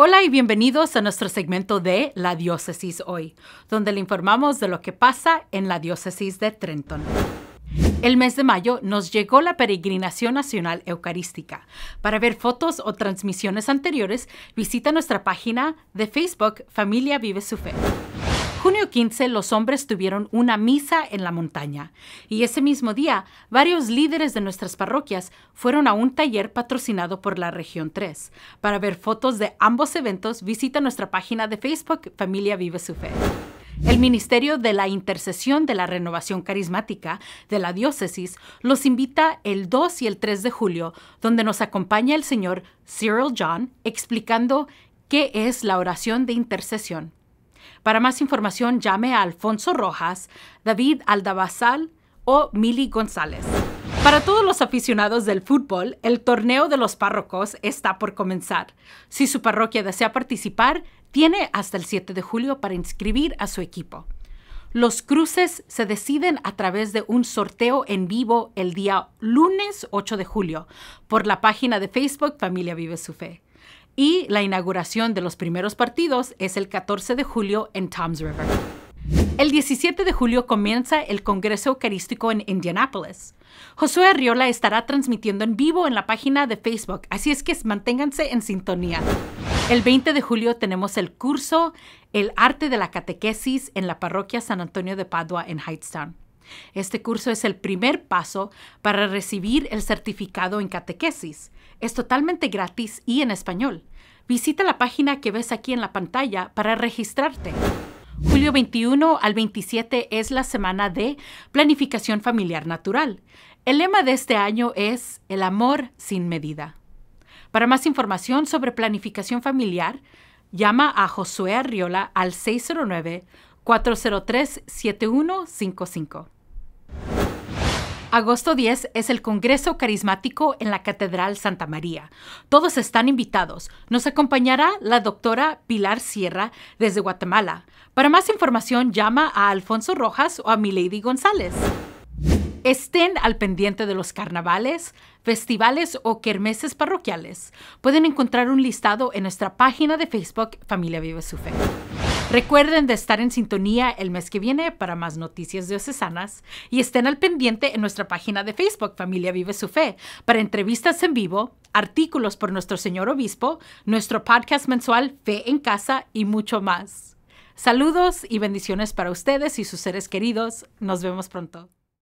Hola y bienvenidos a nuestro segmento de La Diócesis Hoy, donde le informamos de lo que pasa en la Diócesis de Trenton. El mes de mayo nos llegó la Peregrinación Nacional Eucarística. Para ver fotos o transmisiones anteriores, visita nuestra página de Facebook Familia Vive Su Fe. Junio 15 los hombres tuvieron una misa en la montaña y ese mismo día varios líderes de nuestras parroquias fueron a un taller patrocinado por la región 3. Para ver fotos de ambos eventos visita nuestra página de Facebook Familia Vive su Fe. El Ministerio de la Intercesión de la Renovación Carismática de la Diócesis los invita el 2 y el 3 de julio, donde nos acompaña el señor Cyril John explicando qué es la oración de intercesión. Para más información, llame a Alfonso Rojas, David Aldabazal o Mili González. Para todos los aficionados del fútbol, el torneo de los párrocos está por comenzar. Si su parroquia desea participar, tiene hasta el 7 de julio para inscribir a su equipo. Los cruces se deciden a través de un sorteo en vivo el día lunes 8 de julio por la página de Facebook Familia Vive Su Fe y la inauguración de los primeros partidos es el 14 de julio en Toms River. El 17 de julio comienza el Congreso Eucarístico en Indianapolis. Josué Arriola estará transmitiendo en vivo en la página de Facebook, así es que manténganse en sintonía. El 20 de julio tenemos el curso El arte de la catequesis en la parroquia San Antonio de Padua en Heightstown. Este curso es el primer paso para recibir el certificado en catequesis. Es totalmente gratis y en español. Visita la página que ves aquí en la pantalla para registrarte. Julio 21 al 27 es la semana de planificación familiar natural. El lema de este año es El amor sin medida. Para más información sobre planificación familiar, llama a Josué Arriola al 609 403 7155. Agosto 10 es el Congreso Carismático en la Catedral Santa María. Todos están invitados. Nos acompañará la doctora Pilar Sierra desde Guatemala. Para más información llama a Alfonso Rojas o a Milady González. Estén al pendiente de los carnavales, festivales o kermeses parroquiales. Pueden encontrar un listado en nuestra página de Facebook Familia Vive su Fe. Recuerden de estar en sintonía el mes que viene para más noticias diocesanas y estén al pendiente en nuestra página de Facebook Familia Vive Su Fe para entrevistas en vivo, artículos por nuestro señor obispo, nuestro podcast mensual Fe en Casa y mucho más. Saludos y bendiciones para ustedes y sus seres queridos. Nos vemos pronto.